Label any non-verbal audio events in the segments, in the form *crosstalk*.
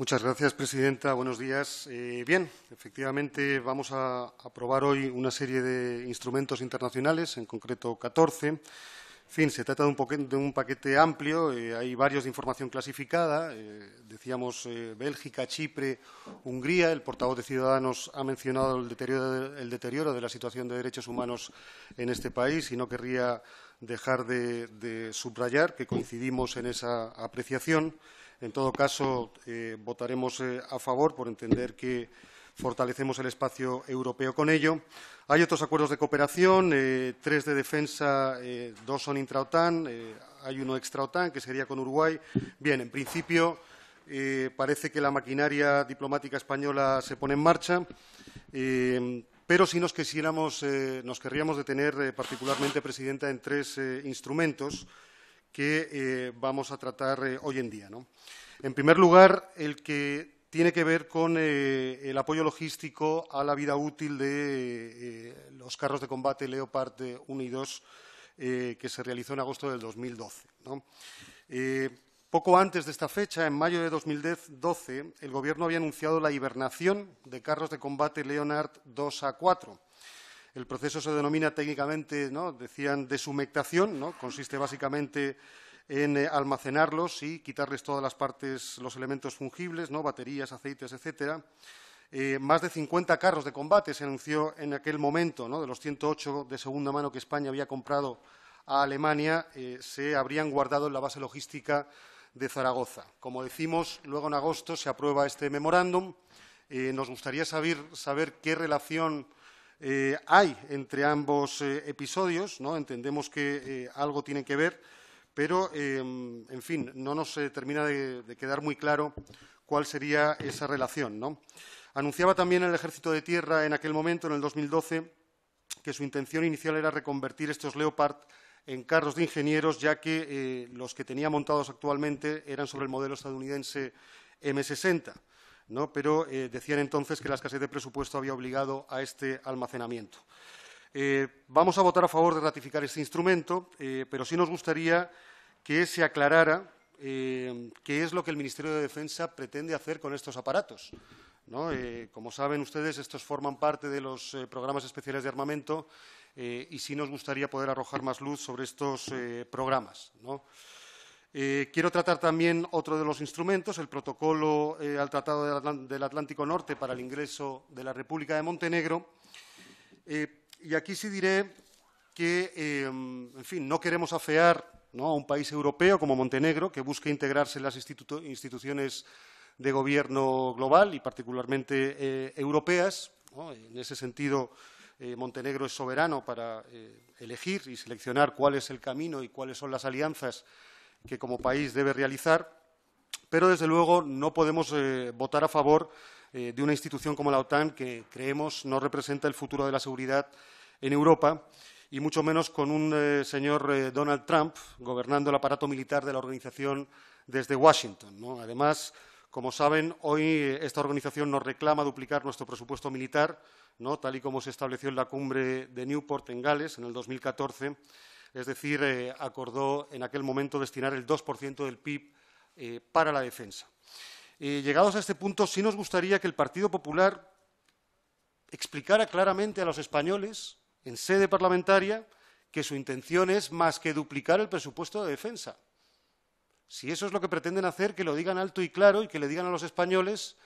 Muchas gracias, presidenta. Buenos días. Eh, bien, efectivamente, vamos a aprobar hoy una serie de instrumentos internacionales, en concreto 14. En fin, se trata de un, paquete, amplio. Eh, hay varios de información clasificada. Eh, decíamos Bélgica, Chipre, Hungría. El portavoz de Ciudadanos ha mencionado el deterioro, de la situación de derechos humanos en este país y no querría dejar de subrayar que coincidimos en esa apreciación. En todo caso, eh, votaremos eh, a favor por entender que fortalecemos el espacio europeo con ello. Hay otros acuerdos de cooperación, eh, tres de defensa, dos son intra-OTAN, hay uno extra-OTAN, que sería con Uruguay. Bien, en principio, parece que la maquinaria diplomática española se pone en marcha pero si nos, quisiéramos, nos querríamos detener particularmente, Presidenta, en tres instrumentos que eh, vamos a tratar eh, hoy en día. En primer lugar, el que tiene que ver con eh, el apoyo logístico a la vida útil de los carros de combate Leopard 1 y 2 que se realizó en agosto del 2012. ¿no? poco antes de esta fecha, en mayo de 2012, el Gobierno había anunciado la hibernación de carros de combate Leonard 2 a 4 el proceso se denomina técnicamente, decían, deshumectación, consiste básicamente en eh, almacenarlos y quitarles todas las partes, los elementos fungibles, ¿no? baterías, aceites, etcétera. Eh, más de 50 carros de combate se anunció en aquel momento, de los 108 de segunda mano que España había comprado a Alemania, eh, se habrían guardado en la base logística de Zaragoza. Como decimos, luego en agosto se aprueba este memorándum. nos gustaría saber qué relación eh, hay entre ambos eh, episodios, ¿no? entendemos que eh, algo tiene que ver, pero, en fin, no nos termina de, quedar muy claro cuál sería esa relación. Anunciaba también el Ejército de Tierra en aquel momento, en el 2012, que su intención inicial era reconvertir estos Leopard en carros de ingenieros, ya que los que tenía montados actualmente eran sobre el modelo estadounidense M60 pero eh, decían entonces que la escasez de presupuesto había obligado a este almacenamiento. Eh, vamos a votar a favor de ratificar este instrumento, eh, pero sí nos gustaría que se aclarara qué es lo que el Ministerio de Defensa pretende hacer con estos aparatos. como saben ustedes, estos forman parte de los programas especiales de armamento y sí nos gustaría poder arrojar más luz sobre estos programas. ¿no? Eh, quiero tratar también otro de los instrumentos, el protocolo eh, al Tratado del, Atlántico Norte para el ingreso de la República de Montenegro. Eh, y aquí sí diré que, em, en fin, no queremos afear a un país europeo como Montenegro, que busque integrarse en las instituciones de gobierno global y particularmente europeas. En ese sentido, Montenegro es soberano para elegir y seleccionar cuál es el camino y cuáles son las alianzas que como país debe realizar, pero desde luego no podemos eh, votar a favor eh, de una institución como la OTAN que creemos no representa el futuro de la seguridad en Europa y mucho menos con un eh, señor Donald Trump gobernando el aparato militar de la organización desde Washington. Además, como saben, hoy esta organización nos reclama duplicar nuestro presupuesto militar, tal y como se estableció en la cumbre de Newport, en Gales, en el 2014, es decir, eh, acordó en aquel momento destinar el 2% del PIB eh, para la defensa. Eh, llegados a este punto, sí nos gustaría que el Partido Popular explicara claramente a los españoles, en sede parlamentaria, que su intención es más que duplicar el presupuesto de defensa. Si eso es lo que pretenden hacer, que lo digan alto y claro y que le digan a los españoles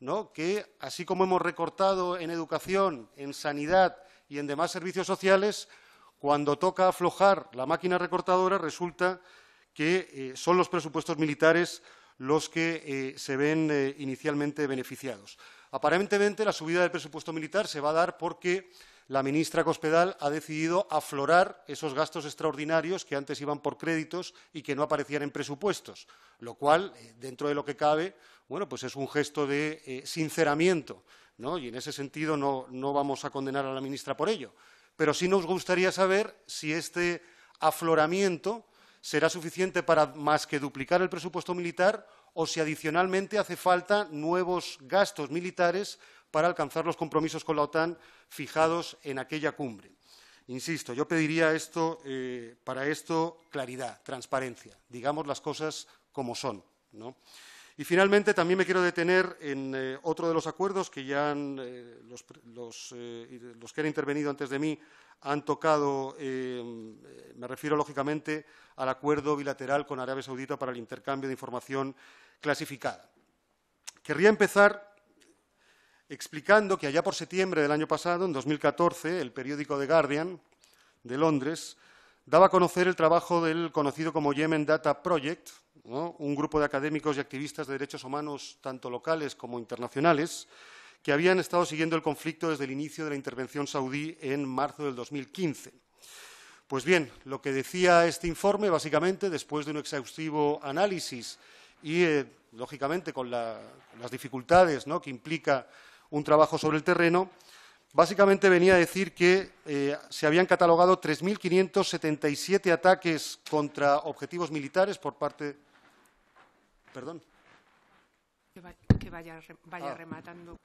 ¿no? que, así como hemos recortado en educación, en sanidad y en demás servicios sociales, cuando toca aflojar la máquina recortadora, resulta que eh, son los presupuestos militares los que eh, se ven eh, inicialmente beneficiados. Aparentemente, la subida del presupuesto militar se va a dar porque la ministra Cospedal ha decidido aflorar esos gastos extraordinarios que antes iban por créditos y que no aparecían en presupuestos, lo cual, dentro de lo que cabe, bueno, pues es un gesto de sinceramiento, Y en ese sentido no vamos a condenar a la ministra por ello pero sí nos gustaría saber si este afloramiento será suficiente para más que duplicar el presupuesto militar o si adicionalmente hace falta nuevos gastos militares para alcanzar los compromisos con la OTAN fijados en aquella cumbre. Insisto, yo pediría esto, eh, para esto claridad, transparencia, digamos las cosas como son. ¿no? Y finalmente también me quiero detener en eh, otro de los acuerdos que ya eh, los, eh, los, que han intervenido antes de mí han tocado, em, me refiero lógicamente al acuerdo bilateral con Arabia Saudita para el intercambio de información clasificada. Querría empezar explicando que allá por septiembre del año pasado, en 2014, el periódico The Guardian de Londres daba a conocer el trabajo del conocido como Yemen Data Project, un grupo de académicos y activistas de derechos humanos, tanto locales como internacionales, que habían estado siguiendo el conflicto desde el inicio de la intervención saudí en marzo del 2015. Pues bien, lo que decía este informe, básicamente, después de un exhaustivo análisis y, eh, lógicamente, con las dificultades que implica un trabajo sobre el terreno, Básicamente venía a decir que eh, se habían catalogado 3.577 ataques contra objetivos militares por parte. Perdón. Que vaya, ah. rematando.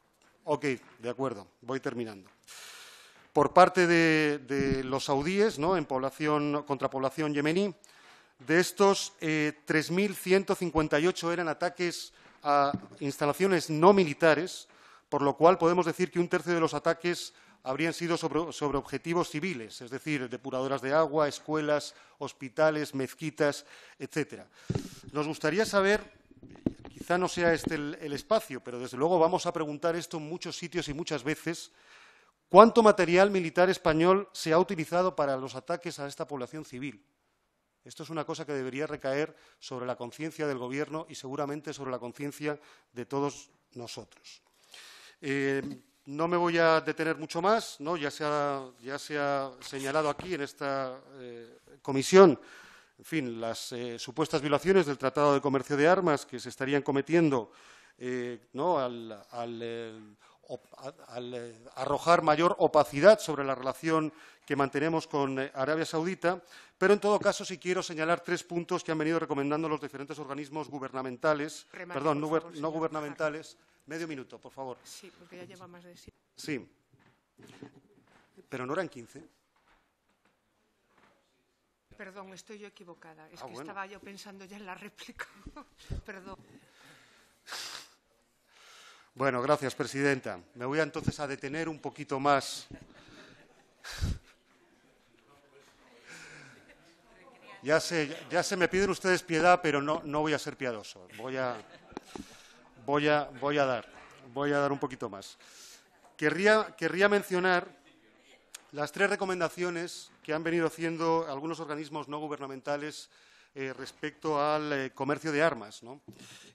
de acuerdo, voy terminando. Por parte de, los saudíes, en población, contra población yemení, de estos 3.158 eh, eran ataques a instalaciones no militares, por lo cual podemos decir que un tercio de los ataques habrían sido sobre, objetivos civiles, es decir, depuradoras de agua, escuelas, hospitales, mezquitas, etcétera. Nos gustaría saber, quizá no sea este el espacio, pero desde luego vamos a preguntar esto en muchos sitios y muchas veces, ¿cuánto material militar español se ha utilizado para los ataques a esta población civil? Esto es una cosa que debería recaer sobre la conciencia del Gobierno y seguramente sobre la conciencia de todos nosotros. Eh, no me voy a detener mucho más, ya, se ha, señalado aquí en esta eh, comisión en fin, las eh, supuestas violaciones del Tratado de Comercio de Armas que se estarían cometiendo al, arrojar mayor opacidad sobre la relación que mantenemos con Arabia Saudita, pero en todo caso sí quiero señalar tres puntos que han venido recomendando los diferentes organismos gubernamentales, perdón, no, gubernamentales, Medio minuto, por favor. Sí, porque ya lleva más de siete. Sí. Pero no eran quince. Perdón, estoy yo equivocada. Es ah, que estaba yo pensando ya en la réplica. *laughs* Perdón. Bueno, gracias, presidenta. Me voy entonces a detener un poquito más. Ya sé, ya se me piden ustedes piedad, pero no, no voy a ser piadoso. Voy a voy a, dar, un poquito más. Querría, mencionar las tres recomendaciones que han venido haciendo algunos organismos no gubernamentales eh, respecto al eh, comercio de armas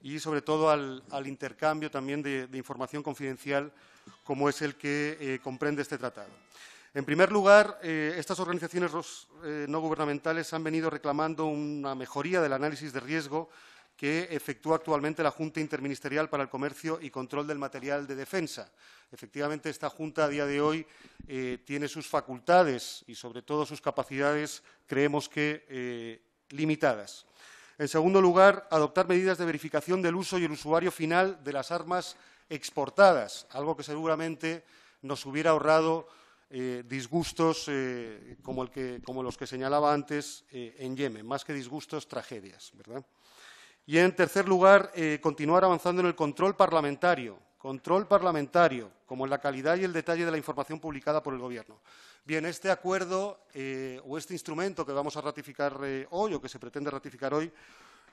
y sobre todo al, intercambio también de, información confidencial como es el que eh, comprende este tratado. En primer lugar, estas organizaciones no gubernamentales han venido reclamando una mejoría del análisis de riesgo que efectúa actualmente la Junta Interministerial para el Comercio y Control del Material de Defensa. Efectivamente, esta Junta a día de hoy eh, tiene sus facultades y, sobre todo, sus capacidades, creemos que, eh, limitadas. En segundo lugar, adoptar medidas de verificación del uso y el usuario final de las armas exportadas, algo que seguramente nos hubiera ahorrado eh, disgustos como, como, los que señalaba antes en Yemen, más que disgustos, tragedias. ¿verdad? Y, en tercer lugar, eh, continuar avanzando en el control parlamentario, control parlamentario, como en la calidad y el detalle de la información publicada por el Gobierno. Bien, este acuerdo eh, o este instrumento que vamos a ratificar eh, hoy o que se pretende ratificar hoy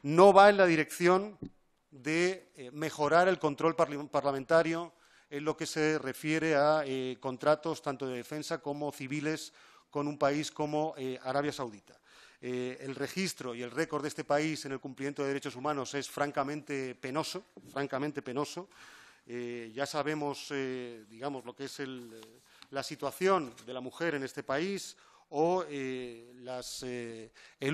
no va en la dirección de mejorar el control parlamentario en lo que se refiere a contratos tanto de defensa como civiles con un país como Arabia Saudita. Eh, el registro y el récord de este país en el cumplimiento de derechos humanos es francamente penoso, francamente penoso. Eh, ya sabemos, eh, digamos, lo que es la situación de la mujer en este país o el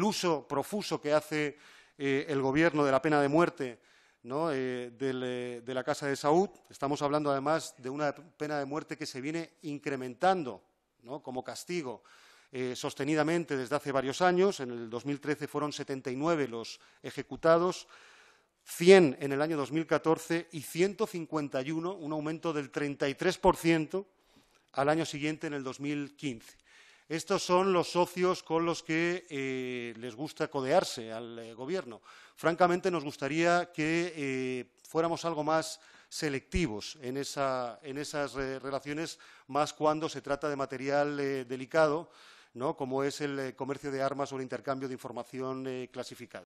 uso profuso que hace el Gobierno de la pena de muerte de la Casa de Saúd. Estamos hablando, además, de una pena de muerte que se viene incrementando como castigo. Eh, sostenidamente desde hace varios años. En el 2013 fueron 79 los ejecutados, 100 en el año 2014 y 151, un aumento del 33% al año siguiente, en el 2015. Estos son los socios con los que eh, les gusta codearse al eh, Gobierno. Francamente, nos gustaría que fuéramos algo más selectivos en esas relaciones, más cuando se trata de material delicado ¿no? como es el eh, comercio de armas o el intercambio de información eh, clasificada.